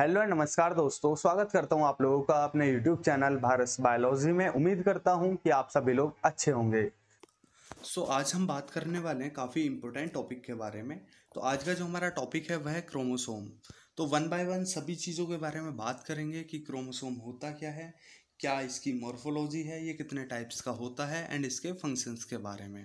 hello and नमस्कार दोस्तों स्वागत करता हूं आप लोगों का अपने यूट्यूब चैनल भारत बायोलॉजी में उम्मीद करता हूं कि आप सभी लोग अच्छे होंगे सो so, आज हम बात करने वाले हैं काफ़ी इम्पोर्टेंट टॉपिक के बारे में तो आज का जो हमारा टॉपिक है वह है क्रोमोसोम तो वन बाय वन सभी चीज़ों के बारे में बात करेंगे कि क्रोमोसोम होता क्या है क्या इसकी मॉर्फोलॉजी है ये कितने टाइप्स का होता है एंड इसके फंक्शंस के बारे में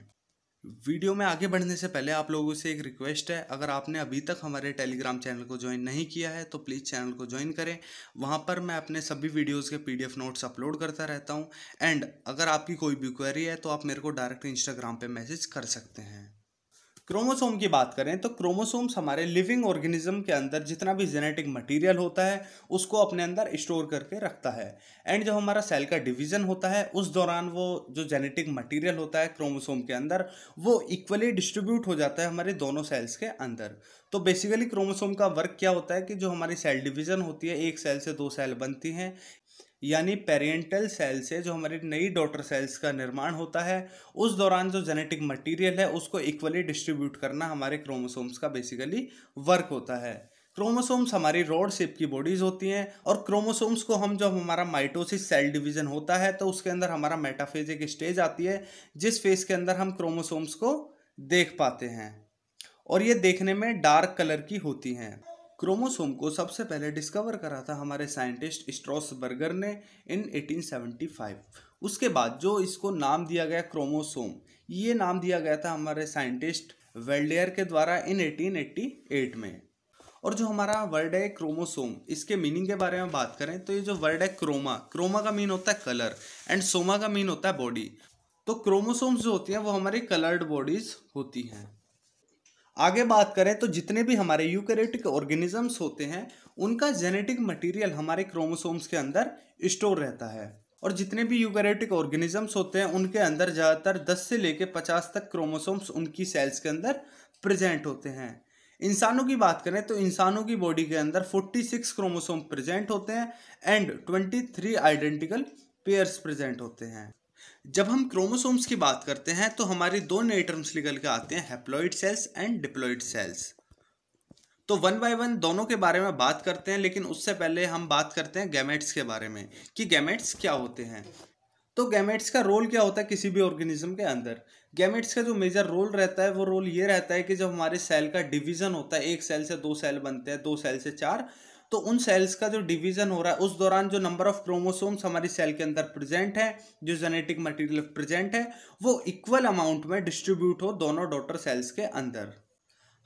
वीडियो में आगे बढ़ने से पहले आप लोगों से एक रिक्वेस्ट है अगर आपने अभी तक हमारे टेलीग्राम चैनल को ज्वाइन नहीं किया है तो प्लीज़ चैनल को ज्वाइन करें वहाँ पर मैं अपने सभी वीडियोस के पीडीएफ नोट्स अपलोड करता रहता हूँ एंड अगर आपकी कोई भी क्वेरी है तो आप मेरे को डायरेक्ट इंस्टाग्राम पर मैसेज कर सकते हैं क्रोमोसोम की बात करें तो क्रोमोसोम्स हमारे लिविंग ऑर्गेनिज्म के अंदर जितना भी जेनेटिक मटेरियल होता है उसको अपने अंदर स्टोर करके रखता है एंड जब हमारा सेल का डिवीजन होता है उस दौरान वो जो जेनेटिक मटेरियल होता है क्रोमोसोम के अंदर वो इक्वली डिस्ट्रीब्यूट हो जाता है हमारे दोनों सेल्स के अंदर तो बेसिकली क्रोमोसोम का वर्क क्या होता है कि जो हमारी सेल डिवीजन होती है एक सेल से दो सेल बनती हैं यानी पेरेंटल सेल से जो हमारे नई डॉटर सेल्स का निर्माण होता है उस दौरान जो जेनेटिक मटेरियल है उसको इक्वली डिस्ट्रीब्यूट करना हमारे क्रोमोसोम्स का बेसिकली वर्क होता है क्रोमोसोम्स हमारी रोड शेप की बॉडीज़ होती हैं और क्रोमोसोम्स को हम जब हमारा माइटोसिस सेल डिवीज़न होता है तो उसके अंदर हमारा मेटाफेज एक स्टेज आती है जिस फेज के अंदर हम क्रोमोसोम्स को देख पाते हैं और ये देखने में डार्क कलर की होती हैं क्रोमोसोम को सबसे पहले डिस्कवर करा था हमारे साइंटिस्ट स्ट्रॉस बर्गर ने इन 1875 उसके बाद जो इसको नाम दिया गया क्रोमोसोम ये नाम दिया गया था हमारे साइंटिस्ट वेल्डेयर के द्वारा इन 1888 में और जो हमारा वर्ड है क्रोमोसोम इसके मीनिंग के बारे में बात करें तो ये जो वर्ड है क्रोमा क्रोमा का मीन होता है कलर एंड सोमा का मीन होता है बॉडी तो क्रोमोसोम्स जो होती हैं वो हमारी कलर्ड बॉडीज़ होती हैं आगे बात करें तो जितने भी हमारे यूकेरेटिक ऑर्गेनिजम्स होते हैं उनका जेनेटिक मटेरियल हमारे क्रोमोसोम्स के अंदर स्टोर रहता है और जितने भी यूकेरेटिक ऑर्गेनिजम्स होते हैं उनके अंदर ज़्यादातर 10 से लेकर 50 तक क्रोमोसोम्स उनकी सेल्स के अंदर प्रेजेंट होते हैं इंसानों की बात करें तो इंसानों की बॉडी के अंदर 46 क्रोमोसोम प्रेजेंट होते हैं एंड 23 आइडेंटिकल पेयर्स प्रेजेंट होते हैं जब हम क्रोमोसोम्स की बात करते हैं तो हमारे दो नए टर्म्स निकल के आते हैं haploid cells and diploid cells तो वन बाय वन दोनों के बारे में बात करते हैं लेकिन उससे पहले हम बात करते हैं गैमेट्स के बारे में कि गैमेट्स क्या होते हैं तो गैमेट्स का रोल क्या होता है किसी भी ऑर्गेनिज्म के अंदर गैमेट्स का जो मेजर रोल रहता है वो रोल ये रहता है कि जब हमारे सेल का डिवीज़न होता है एक सेल से दो सेल बनते हैं दो सेल से चार तो उन सेल्स का जो डिवीजन हो रहा है उस दौरान जो नंबर ऑफ क्रोमोसोम्स हमारी सेल के अंदर प्रेजेंट है जो जेनेटिक मटेरियल प्रेजेंट है वो इक्वल अमाउंट में डिस्ट्रीब्यूट हो दोनों डॉटर सेल्स के अंदर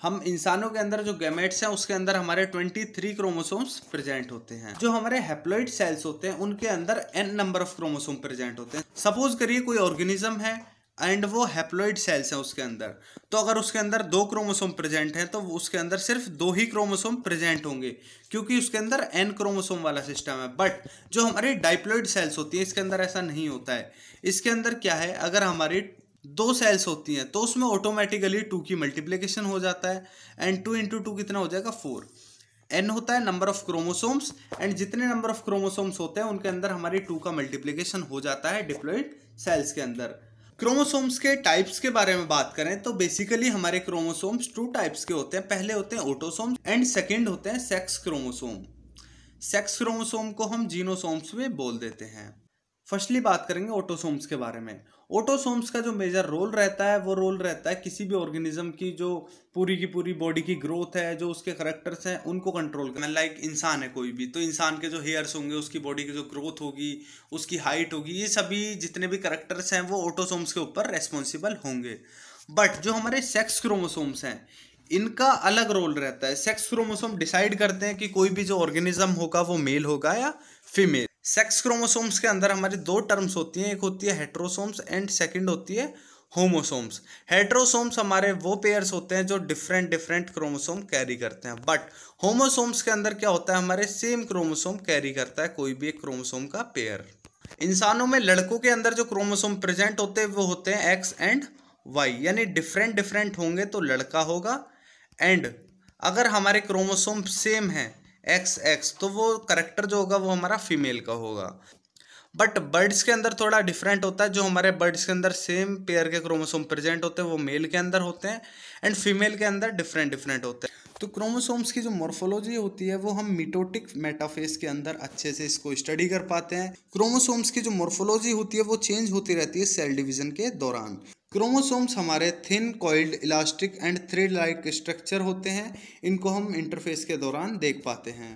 हम इंसानों के अंदर जो गैमेट्स हैं उसके अंदर हमारे 23 क्रोमोसोम्स प्रेजेंट होते हैं जो हमारे हेप्लॉइड सेल्स होते हैं उनके अंदर N number of chromosome present होते हैं सपोज करिए कोई ऑर्गेनिज्म है एंड वो हैप्लोइड सेल्स हैं उसके अंदर तो अगर उसके अंदर दो क्रोमोसोम प्रेजेंट हैं तो उसके अंदर सिर्फ दो ही क्रोमोसोम प्रेजेंट होंगे क्योंकि उसके अंदर एन क्रोमोसोम वाला सिस्टम है बट जो हमारी डाइप्लॉइड सेल्स होती हैं इसके अंदर ऐसा नहीं होता है इसके अंदर क्या है अगर हमारी दो सेल्स होती हैं तो उसमें ऑटोमेटिकली टू की मल्टीप्लीकेशन हो जाता है एंड टू इंटू टू कितना हो जाएगा फोर एन होता है नंबर ऑफ क्रोमोसोम्स एंड जितने नंबर ऑफ क्रोमोसोम्स होते हैं उनके अंदर हमारी टू का मल्टीप्लीकेशन हो जाता है डिप्लोइड सेल्स के अंदर क्रोमोसोम्स के टाइप्स के बारे में बात करें तो बेसिकली हमारे क्रोमोसोम्स टू टाइप्स के होते हैं पहले होते हैं ओटोसोम्स एंड सेकेंड होते हैं सेक्स क्रोमोसोम सेक्स क्रोमोसोम को हम जीनोसोम्स में बोल देते हैं फर्स्टली बात करेंगे ऑटोसोम्स के बारे में ऑटोसोम्स का जो मेजर रोल रहता है वो रोल रहता है किसी भी ऑर्गेनिज्म की जो पूरी की पूरी बॉडी की ग्रोथ है जो उसके करेक्टर्स हैं उनको कंट्रोल करना लाइक इंसान है कोई भी तो इंसान के जो हेयर्स होंगे उसकी बॉडी की जो ग्रोथ होगी उसकी हाइट होगी ये सभी जितने भी करेक्टर्स हैं वो ऑटोसोम्स के ऊपर रेस्पॉन्सिबल होंगे बट जो हमारे सेक्स क्रोमोसोम्स हैं इनका अलग रोल रहता है सेक्स क्रोमोसोम डिसाइड करते हैं कि कोई भी जो ऑर्गेनिज्म होगा वो मेल होगा या फीमेल सेक्स क्रोमोसोम्स के अंदर हमारी दो टर्म्स होती हैं एक होती है हेट्रोसोम्स एंड सेकंड होती है होमोसोम्स हेट्रोसोम्स हमारे वो पेयर्स होते हैं जो डिफरेंट डिफरेंट क्रोमोसोम कैरी करते हैं बट होमोसोम्स के अंदर क्या होता है हमारे सेम क्रोमोसोम कैरी करता है कोई भी एक क्रोमोसोम का पेयर इंसानों में लड़कों के अंदर जो क्रोमोसोम प्रेजेंट होते हैं वो होते हैं एक्स एंड वाई यानी डिफरेंट डिफरेंट होंगे तो लड़का होगा एंड अगर हमारे क्रोमोसोम सेम हैं एक्स एक्स तो वो करेक्टर जो होगा वो हमारा फीमेल का होगा बट बर्ड्स के अंदर थोड़ा डिफरेंट होता है जो हमारे बर्ड्स के अंदर सेम पेयर के क्रोमोसोम प्रेजेंट होते हैं वो मेल के अंदर होते हैं एंड फीमेल के अंदर डिफरेंट डिफरेंट होते हैं तो क्रोमोसोम्स की जो मॉर्फोलॉजी होती है वो हम मिटोटिक मेटाफेस के अंदर अच्छे से इसको स्टडी कर पाते हैं क्रोमोसोम्स की जो मॉर्फोलॉजी होती है वो चेंज होती रहती है सेल डिवीजन के दौरान क्रोमोसोम्स हमारे thin coiled elastic and thread like structure होते हैं इनको हम इंटरफेस के दौरान देख पाते हैं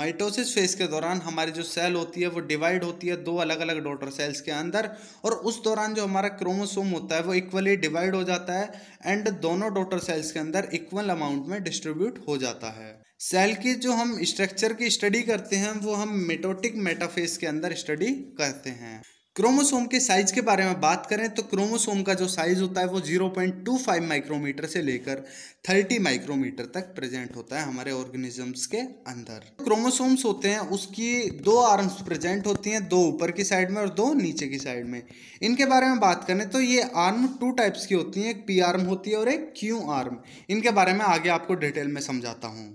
माइटोसिस फेज के दौरान हमारी जो सेल होती है वो डिवाइड होती है दो अलग अलग डॉटर सेल्स के अंदर और उस दौरान जो हमारा क्रोमोसोम होता है वो इक्वली डिवाइड हो जाता है एंड दोनों डॉटर सेल्स के अंदर इक्वल अमाउंट में डिस्ट्रीब्यूट हो जाता है सेल की जो हम स्ट्रक्चर की स्टडी करते हैं वो हम मेटोटिक मेटाफेज के अंदर स्टडी करते हैं क्रोमोसोम के साइज के बारे में बात करें तो क्रोमोसोम का जो साइज होता है वो 0.25 माइक्रोमीटर से लेकर 30 माइक्रोमीटर तक प्रेजेंट होता है हमारे ऑर्गेनिजम्स के अंदर क्रोमोसोम्स होते हैं उसकी दो आर्म्स प्रेजेंट होती हैं दो ऊपर की साइड में और दो नीचे की साइड में इनके बारे में बात करें तो ये आर्म टू टाइप्स की होती हैं एक पी आर्म होती है और एक क्यू आर्म इनके बारे में आगे आपको डिटेल में समझाता हूँ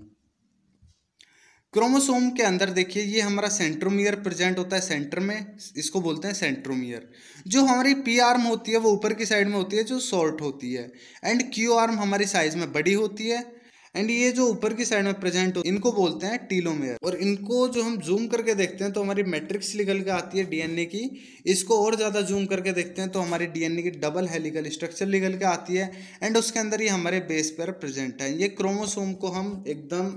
क्रोमोसोम के अंदर देखिए ये हमारा सेंट्रोमियर प्रेजेंट होता है सेंटर में इसको बोलते हैं सेंट्रोमियर जो हमारी पी आर्म होती है वो ऊपर की साइड में होती है जो शॉर्ट होती है एंड क्यू आर्म हमारी साइज में बड़ी होती है एंड ये जो ऊपर की साइड में प्रेजेंट हो इनको बोलते हैं टीलोमेयर और इनको जो हम जूम करके देखते हैं तो हमारी मैट्रिक्स निकल के आती है डीएनए की इसको और ज़्यादा जूम करके देखते हैं तो हमारी डीएनए की डबल हेलिकल स्ट्रक्चर निकल के आती है एंड उसके अंदर ये हमारे बेस पर प्रेजेंट है ये क्रोमोसोम को हम एकदम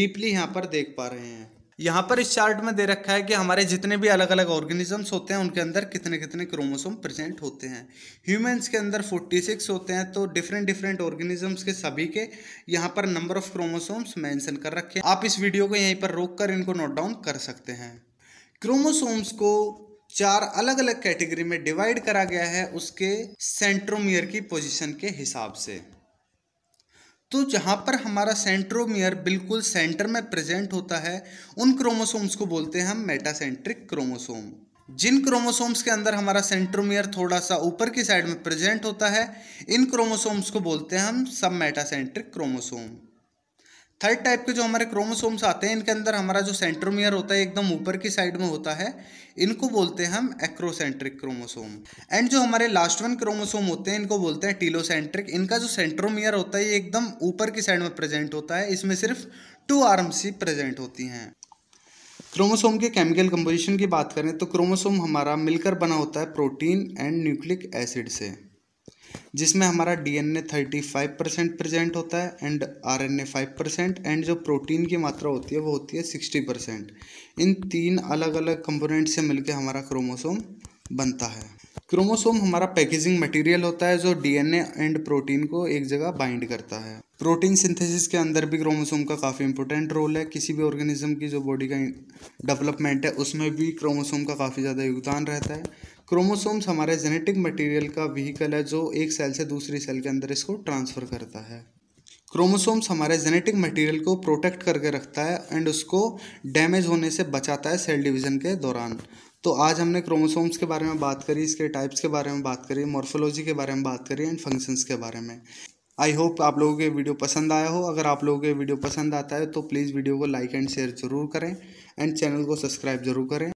डीपली यहाँ पर देख पा रहे हैं यहाँ पर इस चार्ट में दे रखा है कि हमारे जितने भी अलग अलग ऑर्गेनिजम्स होते हैं उनके अंदर कितने कितने क्रोमोसोम प्रेजेंट होते हैं ह्यूमंस के अंदर 46 होते हैं तो डिफरेंट डिफरेंट ऑर्गेनिजम्स के सभी के यहाँ पर नंबर ऑफ क्रोमोसोम्स मेंशन कर रखे हैं आप इस वीडियो को यहीं पर रोक कर इनको नोट डाउन कर सकते हैं क्रोमोसोम्स को चार अलग अलग कैटेगरी में डिवाइड करा गया है उसके सेंट्रोमियर की पोजिशन के हिसाब से तो जहाँ पर हमारा सेंट्रोमियर बिल्कुल सेंटर में प्रेजेंट होता है उन क्रोमोसोम्स को बोलते हैं हम मेटासेंट्रिक क्रोमोसोम जिन क्रोमोसोम्स के अंदर हमारा सेंट्रोमियर थोड़ा सा ऊपर की साइड में प्रेजेंट होता है इन क्रोमोसोम्स को बोलते हैं हम सब मेटासेंट्रिक क्रोमोसोम थर्ड टाइप के जो हमारे क्रोमोसोम्स आते हैं इनके अंदर हमारा जो सेंट्रोमियर होता है एकदम ऊपर की साइड में होता है इनको बोलते हैं हम एक्रोसेंट्रिक क्रोमोसोम एंड जो हमारे लास्ट वन क्रोमोसोम होते हैं इनको बोलते हैं टीलोसेंट्रिक इनका जो सेंट्रोमियर होता है ये एकदम ऊपर की साइड में प्रेजेंट होता है इसमें सिर्फ टू आर्म्स ही प्रेजेंट होती हैं क्रोमोसोम के केमिकल कंपोजिशन की बात करें तो क्रोमोसोम हमारा मिलकर बना होता है प्रोटीन एंड न्यूक्लिक एसिड से जिसमें हमारा डीएनए 35 परसेंट प्रजेंट होता है एंड आरएनए 5 परसेंट एंड जो प्रोटीन की मात्रा होती है वो होती है 60 परसेंट इन तीन अलग अलग कंपोनेंट से मिलकर हमारा क्रोमोसोम बनता है क्रोमोसोम हमारा पैकेजिंग मटेरियल होता है जो डीएनए एंड प्रोटीन को एक जगह बाइंड करता है प्रोटीन सिंथेसिस के अंदर भी क्रोमोसोम का काफ़ी इंपॉर्टेंट रोल है किसी भी ऑर्गेनिज्म की जो बॉडी का डेवलपमेंट है उसमें भी क्रोमोसोम का काफ़ी ज़्यादा योगदान रहता है क्रोमोसोम्स हमारे जेनेटिक मटेरियल का व्हीकल है जो एक सेल से दूसरी सेल के अंदर इसको ट्रांसफ़र करता है क्रोमोसोम्स हमारे जेनेटिक मटेरियल को प्रोटेक्ट करके रखता है एंड उसको डैमेज होने से बचाता है सेल डिवीज़न के दौरान तो आज हमने क्रोमोसोम्स के बारे में बात करी इसके टाइप्स के बारे में बात करी मॉर्फोलॉजी के बारे में बात करी एंड फंक्शंस के बारे में आई होप आप लोगों के वीडियो पसंद आया हो अगर आप लोगों के वीडियो पसंद आता है तो प्लीज़ वीडियो को लाइक एंड शेयर ज़रूर करें एंड चैनल को सब्सक्राइब जरूर करें